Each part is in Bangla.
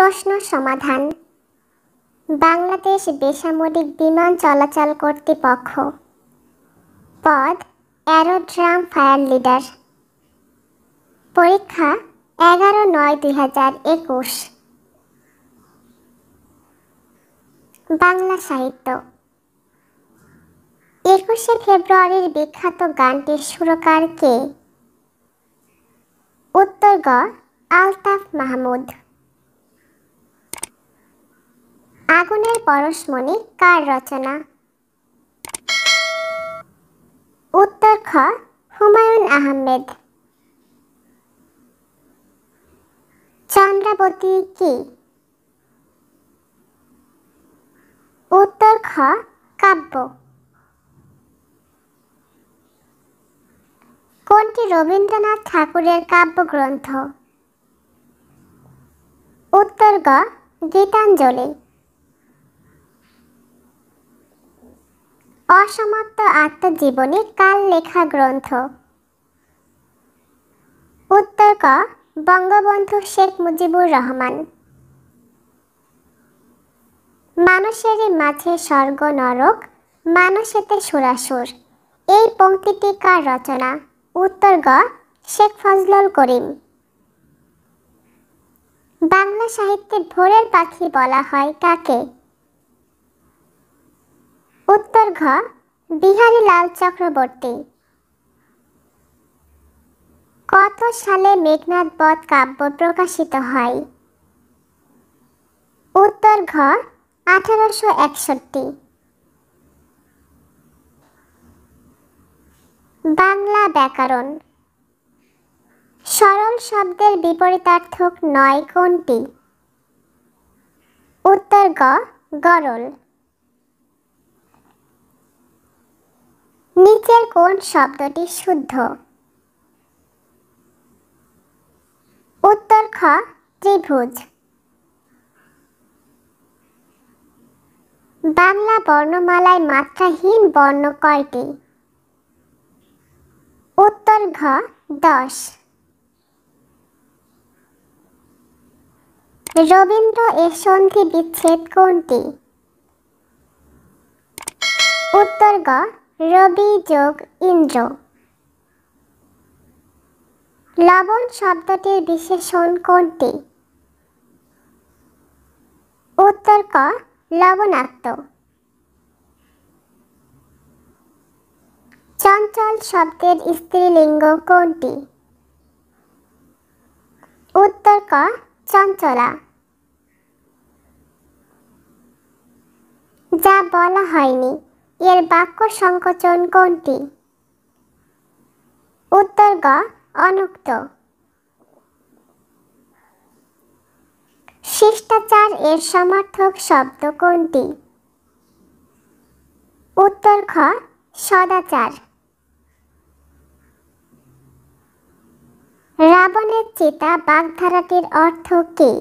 প্রশ্ন সমাধান বাংলাদেশ বেসামরিক বিমান চলাচল কর্তৃপক্ষ পদ অ্যারোড্রাম ফায়ার লিডার পরীক্ষা এগারো নয় দুই হাজার একুশ বাংলা সাহিত্য একুশে ফেব্রুয়ারির বিখ্যাত গানটির সুরকার কে উত্তর গ আলতাফ মাহমুদ আগুনের পরশমণি কার রচনা উত্তর খ হুমায়ুন আহমেদ চন্দ্রাবতী কি উত্তর খ কাব্য কোনটি রবীন্দ্রনাথ ঠাকুরের কাব্যগ্রন্থ উত্তর গ গীতাঞ্জলি অসমাপ্ত আত্মজীবনী কাল লেখা গ্রন্থ উত্তর ক বঙ্গবন্ধু শেখ মুজিবুর রহমান মানুষেরই মাঝে স্বর্গ নরক মানুষেতে সুরাসুর এই পঙ্ক্তিটি কার রচনা উত্তর গ শেখ ফজলুল করিম বাংলা সাহিত্যে ভোরের পাখি বলা হয় কাকে উত্তর ঘ লাল চক্রবর্তী কত সালে মেঘনাদ বধ কাব্য প্রকাশিত হয় উত্তর ঘ আঠারোশো একষট্টি বাংলা ব্যাকরণ সরল শব্দের বিপরীতার্থক নয় কোনটি উত্তর গ গরল নিচের কোন শব্দটি শুদ্ধ উত্তর খ ত্রিভুজ বাংলা বর্ণমালায় মাত্রাহীন বর্ণ কয়টি উত্তর ঘ দশ রবীন্দ্র এর সন্ধি বিচ্ছেদ কোনটি উত্তর গ রবি যোগ ইন্দ্র লবণ শব্দটির বিশেষণ কোনটি উত্তর ক লবণাক্ত চঞ্চল শব্দের স্ত্রীলিঙ্গ কোনটি উত্তর ক চঞ্চলা যা বলা হয়নি এর বাক্য সংকোচন কোনটি উত্তর গ অনুক্ত শিষ্টাচার এর সমর্থক শব্দ কোনটি উত্তর খ সদাচার রাবণের চিতা বাগধারাটির অর্থ কী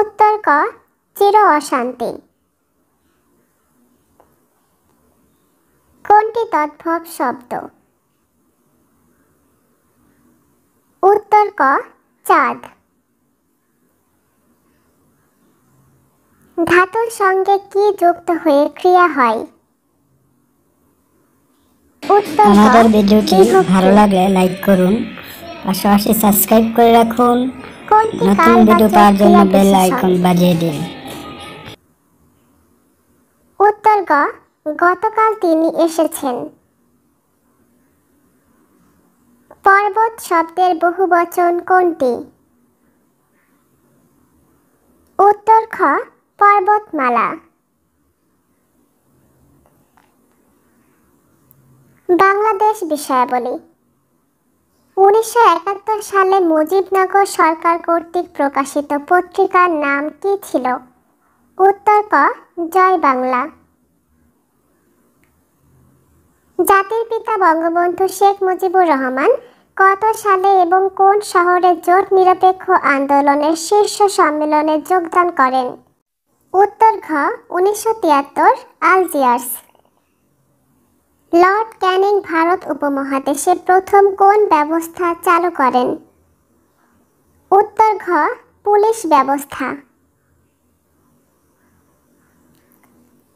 উত্তর ক চির অশান্তি কোনটি তদ্ভব শব্দ উত্তর ক চাঁদ ধাতুর সঙ্গে কি যুক্ত হয়ে ক্রিয়া হয় আমাদের ভিডিওটি ভালো লাগলে লাইক করুন পাশাপাশি সাবস্ক্রাইব করে রাখুন নতুন ভিডিও পাওয়ার জন্য বেল আইকন বাজিয়ে দিন উত্তর গ গতকাল তিনি এসেছেন পর্বত শব্দের বহুবচন কোনটি উত্তর খ পর্বতমালা বাংলাদেশ বিষয়াবলী উনিশশো একাত্তর সালে মুজিবনগর সরকার কর্তৃক প্রকাশিত পত্রিকার নাম কী ছিল উত্তর ক জয় বাংলা জাতির পিতা বঙ্গবন্ধু শেখ মুজিবুর রহমান কত সালে এবং কোন শহরে জোট নিরপেক্ষ আন্দোলনের শীর্ষ সম্মেলনে যোগদান করেন উত্তর ঘ উনিশশো তিয়াত্তর আলজিয়ার্স লর্ড ক্যানিং ভারত উপমহাদেশে প্রথম কোন ব্যবস্থা চালু করেন উত্তর ঘ পুলিশ ব্যবস্থা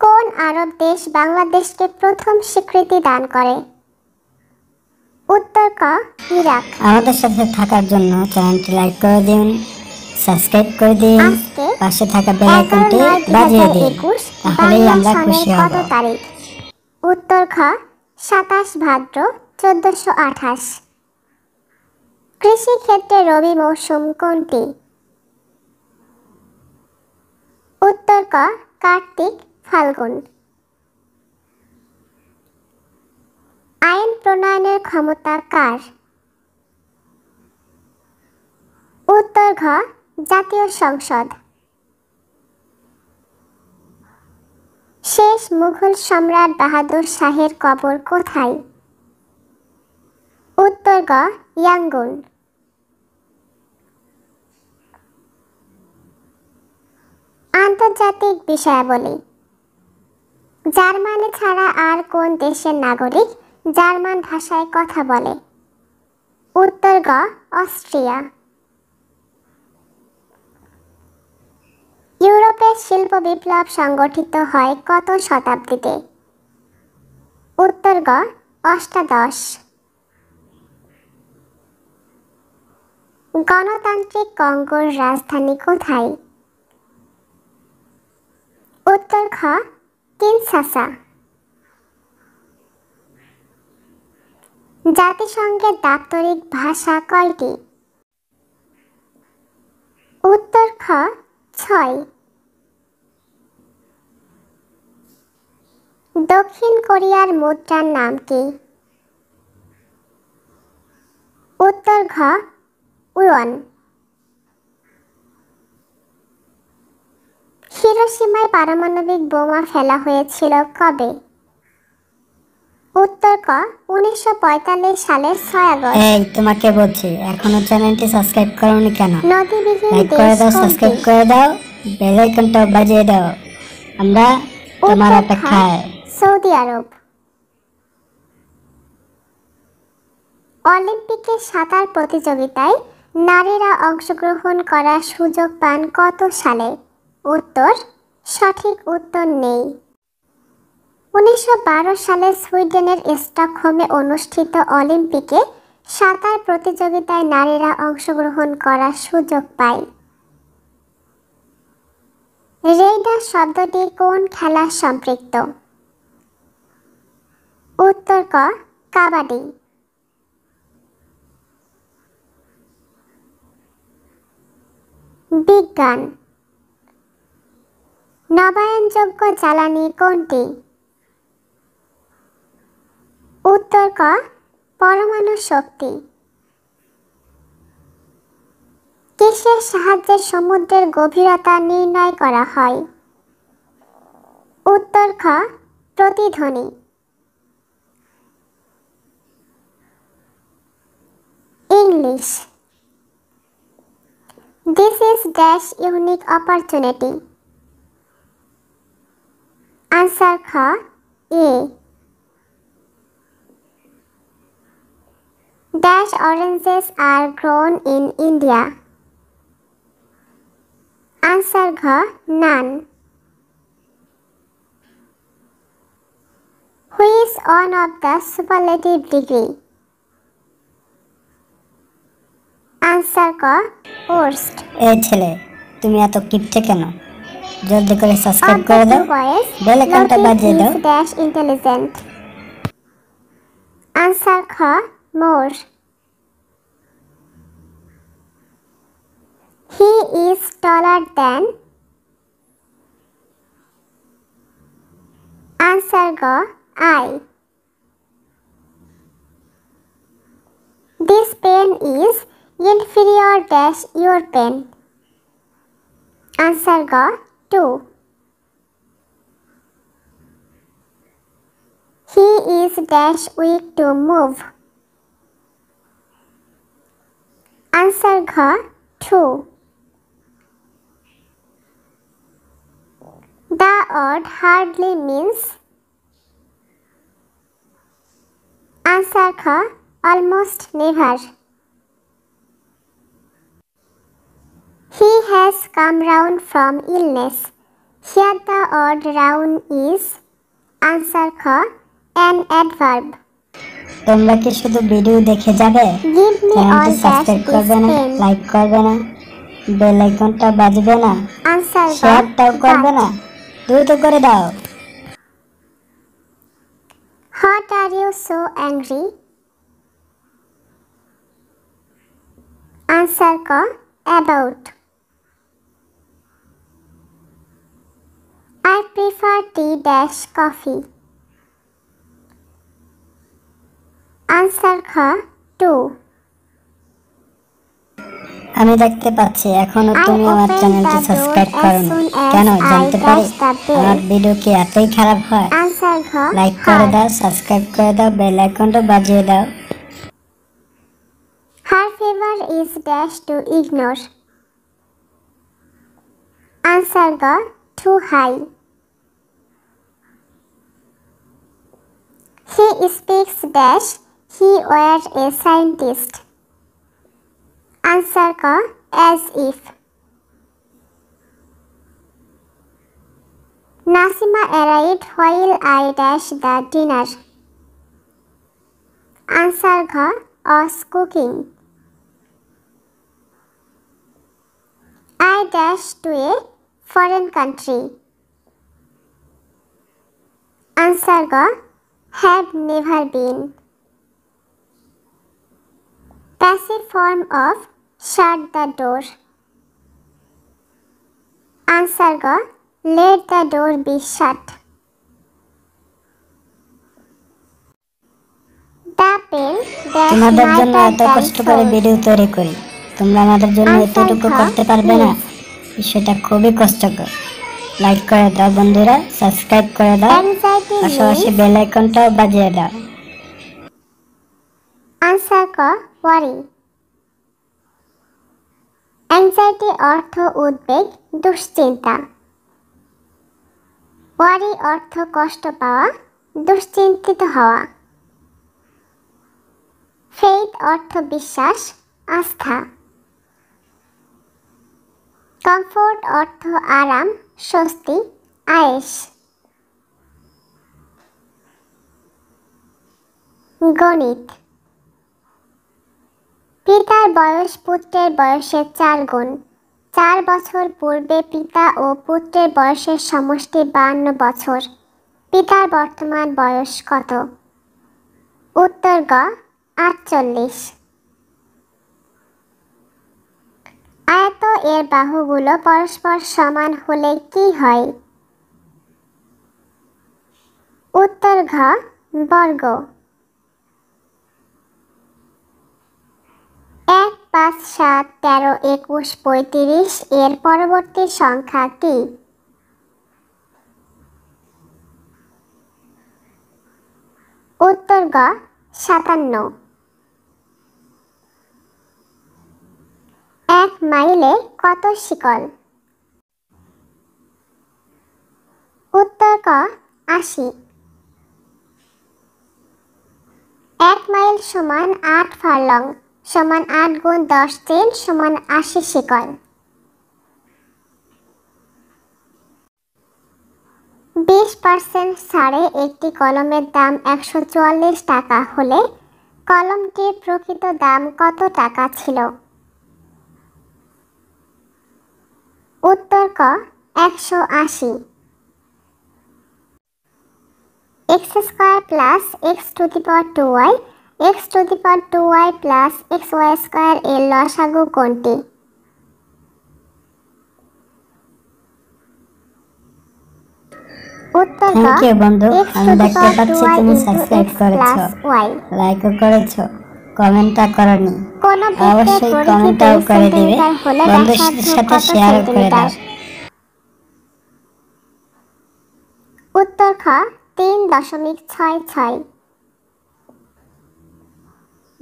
কোন আরব দেশ বাংলাদেশকে প্রথম স্বীকৃতি দান করে উত্তর ক ইরাক আমাদের সাথে থাকার জন্য চ্যানেলটি লাইক করে দিন সাবস্ক্রাইব করে দিন পাশে থাকা বেল আইকনটি বাজিয়ে দিন তাহলেই আমরা খুশি হব উত্তর খ 27 ভাদ্র 1428 কৃষি ক্ষেত্রে রবি মৌসুম কোনটি উত্তর ক কার্তিক ফাল্গুন আইন প্রণয়নের ক্ষমতা কার উত্তর ঘ জাতীয় সংসদ শেষ মুঘল সম্রাট বাহাদুর শাহের কবর কোথায় উত্তর গ ইয়াঙ্গুন আন্তর্জাতিক বিষয়াবলী জার্মানি ছাড়া আর কোন দেশের নাগরিক জার্মান ভাষায় কথা বলে উত্তর গ অস্ট্রিয়া ইউরোপের শিল্প বিপ্লব সংগঠিত হয় কত শতাব্দীতে উত্তর গ অষ্টাদশ গণতান্ত্রিক কঙ্গোর রাজধানী কোথায় উত্তর খ কিনসাসা জাতিসংঘের দাপ্তরিক ভাষা কয়টি উত্তর খ ছয় দক্ষিণ কোরিয়ার মুদ্রার নাম কি উত্তর ঘ উয়ন হিরোসীমায় পারমাণবিক বোমা ফেলা হয়েছিল কবে উত্তর ক উনিশশো সালের ছয় আগস্ট তোমাকে বলছি এখনো চ্যানেলটি সাবস্ক্রাইব করোনি কেন নদীবিহীন লাইক করে দাও সাবস্ক্রাইব করে দাও বেল আইকনটা বাজিয়ে দাও আমরা তোমার অপেক্ষায় সৌদি আরব অলিম্পিকে সাঁতার প্রতিযোগিতায় নারীরা অংশগ্রহণ করার সুযোগ পান কত সালে উত্তর সঠিক উত্তর নেই উনিশশো সালে সুইডেনের স্টকহোমে অনুষ্ঠিত অলিম্পিকে সাঁতার প্রতিযোগিতায় নারীরা অংশগ্রহণ করার সুযোগ পায় রেইডা শব্দটি কোন খেলা সম্পৃক্ত উত্তর ক কাবাডি বিজ্ঞান নবায়নযোগ্য জ্বালানি কোনটি উত্তর ক পরমাণু শক্তি কিসের সাহায্যে সমুদ্রের গভীরতা নির্ণয় করা হয় উত্তর খ প্রতিধ্বনি English this is dash unique opportunity answer খ এ Dash oranges are grown in India. Answer ঘ none. Who is one of the superlative degree? Answer ক worst. এ ছেলে তুমি এত কিপটে কেন जल्द करें सब्सक्राइब कर दो बेल आइकन दबा दे He is taller than Answer go I This pen is inferior dash your pen Answer go 2. He is dash weak to move. Answer Gha 2. The odd hardly means Answer Gha almost never. He has come round from illness. Here the odd round is answer Kha, an adverb. তোমরা কি শুধু ভিডিও দেখে যাবে চ্যানেলটি সাবস্ক্রাইব করবে না লাইক করবে না বেল আইকনটা বাজবে না শেয়ারটাও করবে না দ্রুত করে দাও Hot are you so angry? Answer Kha, about. I prefer tea dash coffee. Answer ka two. আমি দেখতে পাচ্ছি এখনো তুমি আমার চ্যানেলটি সাবস্ক্রাইব কেন জানতে পারি আমার ভিডিও কি এতই খারাপ হয় লাইক করে দাও সাবস্ক্রাইব করে দাও বেল আইকনটা বাজিয়ে দাও Her favor is dash to ignore. Answer ga too high. He speaks dash. He was a scientist. Answer ka as if. Nasima arrived while I dash the dinner. Answer gha was cooking. I dash to a foreign country. Answer gha have never been. Passive form of shut the door. Answer go, Let the door be shut. তোমাদের জন্য এত কষ্ট করে ভিডিও তৈরি করি তোমরা আমাদের জন্য এতটুকু করতে পারবে না বিষয়টা খুবই কষ্টকর লাইক করে দাও বন্ধুরা সাবস্ক্রাইব করে দাও পাশাপাশি বেল আইকনটাও বাজিয়ে দাও আনসার ক ওয়ারি অ্যাংজাইটি অর্থ উদ্বেগ দুশ্চিন্তা ওয়ারি অর্থ কষ্ট পাওয়া দুশ্চিন্তিত হওয়া ফেইথ অর্থ বিশ্বাস আস্থা কমফোর্ট অর্থ আরাম স্বস্তি আয়েস গণিত পিতার বয়স পুত্রের বয়সের চার গুণ চার বছর পূর্বে পিতা ও পুত্রের বয়সের সমষ্টি বান্ন বছর পিতার বর্তমান বয়স কত উত্তর গ আটচল্লিশ আয়ত এর বাহুগুলো পরস্পর সমান হলে কি হয় উত্তর ঘ বর্গ এক পাঁচ সাত তেরো একুশ পঁয়ত্রিশ এর পরবর্তী সংখ্যা কি উত্তর গ সাতান্ন এক মাইলে কত শিকল উত্তর ক আশি এক মাইল সমান আট ফার্লং সমান আট গুণ দশ দিন সমান আশি শিকল বিশ পার্সেন্ট ছাড়ে একটি কলমের দাম একশো টাকা হলে কলমটির প্রকৃত দাম কত টাকা ছিল উত্তর ক একশো আশি X square plus X to the power two Y X to the power two Y plus X Y square এর লসাগু কোনটি উত্তর ক বন্ধু আমি দেখতে পাচ্ছি তুমি সাবস্ক্রাইব করেছো লাইকও করেছো কমেন্টটা করনি অবশ্যই কমেন্টটাও করে দেবে বন্ধুদের সাথে শেয়ার করে দাও উত্তর খ তিন দশমিক ছয় ছয়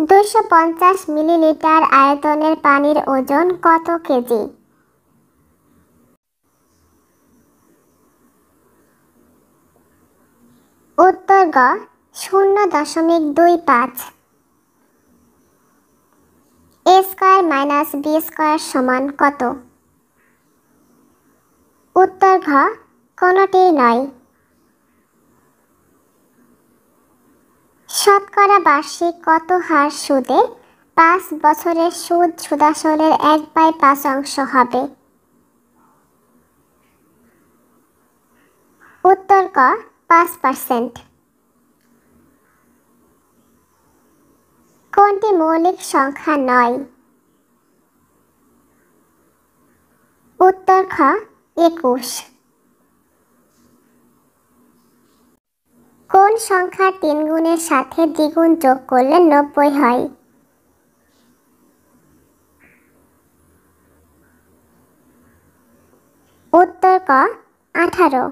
দুশো পঞ্চাশ মিলিলিটার আয়তনের পানির ওজন কত কেজি উত্তর গ শূন্য দশমিক দুই পাঁচ A square minus B square সমান কত উত্তর ঘ কোনোটি নয় শতকরা বার্ষিক কত হার সুদে পাঁচ বছরের সুদ সুদাসনের এক বাই পাঁচ অংশ হবে উত্তর ক পাঁচ পার্সেন্ট কোনটি মৌলিক সংখ্যা নয় উত্তর খ একুশ কোন সংখ্যা তিন গুণের সাথে দ্বিগুণ যোগ করলে নব্বই হয় উত্তর ক আঠারো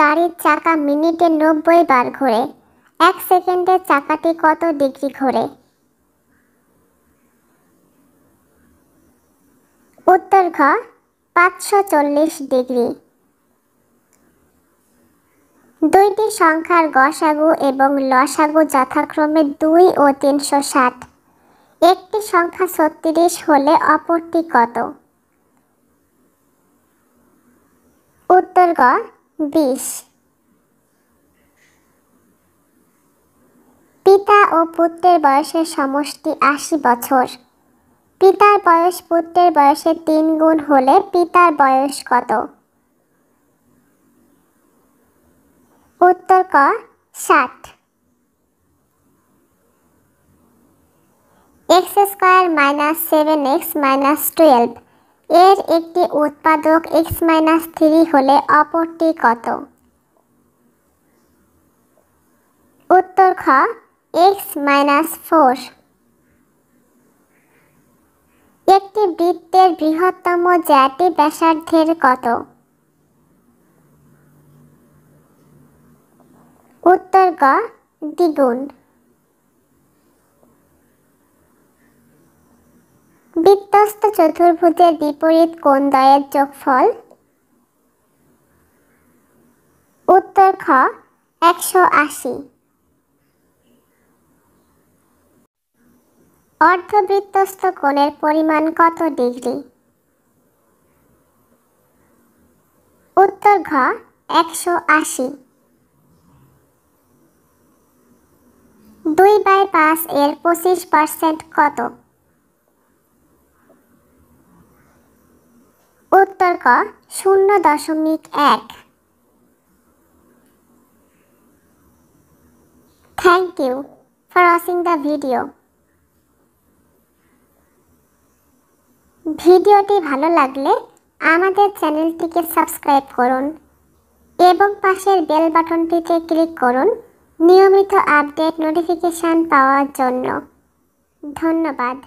গাড়ির চাকা মিনিটে নব্বই বার ঘোরে এক সেকেন্ডে চাকাটি কত ডিগ্রি ঘোরে উত্তর ঘ পাঁচশো ডিগ্রি দুইটি সংখ্যার গসাগু এবং লসাগু যথাক্রমে দুই ও তিনশো ষাট একটি সংখ্যা ছত্রিশ হলে অপরটি কত উত্তর গ বিশ পিতা ও পুত্রের বয়সের সমষ্টি আশি বছর পিতার বয়স পুত্রের বয়সের তিন গুণ হলে পিতার বয়স কত উত্তর ক ষাট X square minus seven X minus twelve এর একটি উৎপাদক এক্স মাইনাস থ্রি হলে অপরটি কত উত্তর খ এক্স মাইনাস ফোর একটি বৃত্তের বৃহত্তম জ্যাটি ব্যাসার্ধের কত উত্তর গ দ্বিগুণ বৃত্তস্থ চতুর্ভুজের বিপরীত কোন দয়ের যোগফল উত্তর খ একশো আশি অর্ধবৃত্তস্থ কোণের পরিমাণ কত ডিগ্রি উত্তর ঘ একশো আশি দুই বাই পাঁচ এর পঁচিশ পার্সেন্ট কত উত্তর ক শূন্য দশমিক এক thank you for watching the video ভিডিওটি ভালো লাগলে আমাদের চ্যানেলটিকে সাবস্ক্রাইব করুন এবং পাশের বেল বাটনটিতে ক্লিক করুন নিয়মিত আপডেট নোটিফিকেশান পাওয়ার জন্য ধন্যবাদ